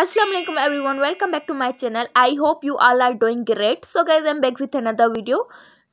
Aslam every one welcome back to my channel I hope you all are doing great so guys am back with another video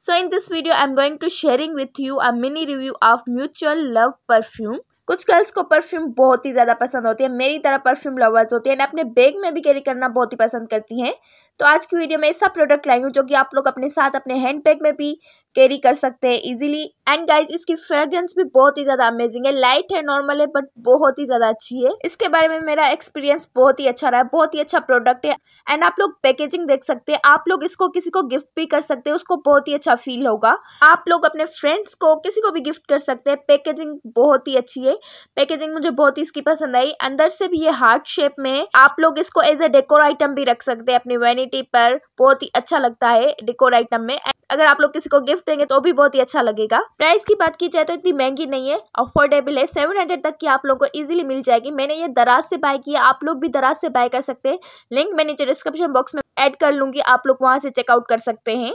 so in this video I am going to sharing with you a mini review of mutual love perfume कुछ girls को perfume बहुत ही ज़्यादा पसंद होती है मेरी तरह परफ्यूम लवर्स होती है एंड अपने बैग में भी कैरी करना बहुत ही पसंद करती हैं तो आज की वीडियो में ऐसा प्रोडक्ट लाई हूँ जो कि आप लोग अपने साथ अपने हैंड बैग में भी कैरी कर सकते हैं इजीली एंड गाइज इसकी फ्रेग्रेंस भी बहुत ही ज़्यादा अमेजिंग है लाइट है नॉर्मल है बट बहुत ही ज़्यादा अच्छी है इसके बारे में मेरा एक्सपीरियंस बहुत ही अच्छा रहा है बहुत ही अच्छा प्रोडक्ट है एंड आप लोग पैकेजिंग देख सकते हैं आप लोग इसको किसी को गिफ्ट भी कर सकते हैं उसको बहुत ही अच्छा फील होगा आप लोग अपने फ्रेंड्स को किसी को भी गिफ्ट कर सकते हैं पैकेजिंग बहुत ही अच्छी है पैकेजिंग मुझे बहुत ही इसकी पसंद आई अंदर से भी ये हार्ट शेप में है आप लोग इसको एज ए डेकोर आइटम भी रख सकते हैं अपनी वेनिटी पर बहुत ही अच्छा लगता है डेकोर आइटम में अगर आप लोग किसी को गिफ्ट गिफ्ट देंगे तो भी बहुत ही अच्छा लगेगा प्राइस की बात की जाए तो इतनी महंगी नहीं है अफोर्डेबल है सेवन हंड्रेड तक की आप लोगों को इजीली मिल जाएगी मैंने ये दराज से बाय किया आप लोग भी दराज से बाय कर सकते हैं लिंक मैं नीचे डिस्क्रिप्शन बॉक्स में एड कर लूंगी आप लोग वहाँ से चेकआउट कर सकते हैं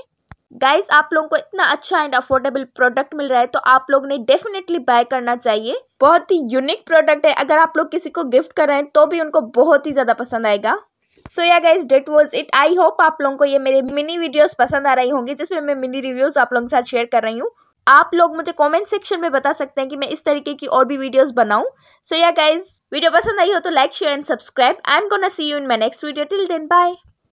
गाइज आप लोगों को इतना अच्छा एंड अफोर्डेबल प्रोडक्ट मिल रहा है तो आप लोग ने डेफिनेटली बाय करना चाहिए बहुत ही यूनिक प्रोडक्ट है अगर आप लोग किसी को गिफ्ट कर रहे हैं तो भी उनको बहुत ही ज़्यादा पसंद आएगा so yeah guys that was it I hope आप लोगों को ये मेरे मिनी वीडियोस पसंद आ रही होंगी जिसमें मैं मिनी रिव्यूज आप लोगों के साथ शेयर कर रही हूँ आप लोग मुझे कमेंट सेक्शन में बता सकते हैं कि मैं इस तरीके की और भी वीडियोस बनाऊं सो या गाइज वीडियो पसंद आई हो तो like share and subscribe I am gonna see you in my next video till then bye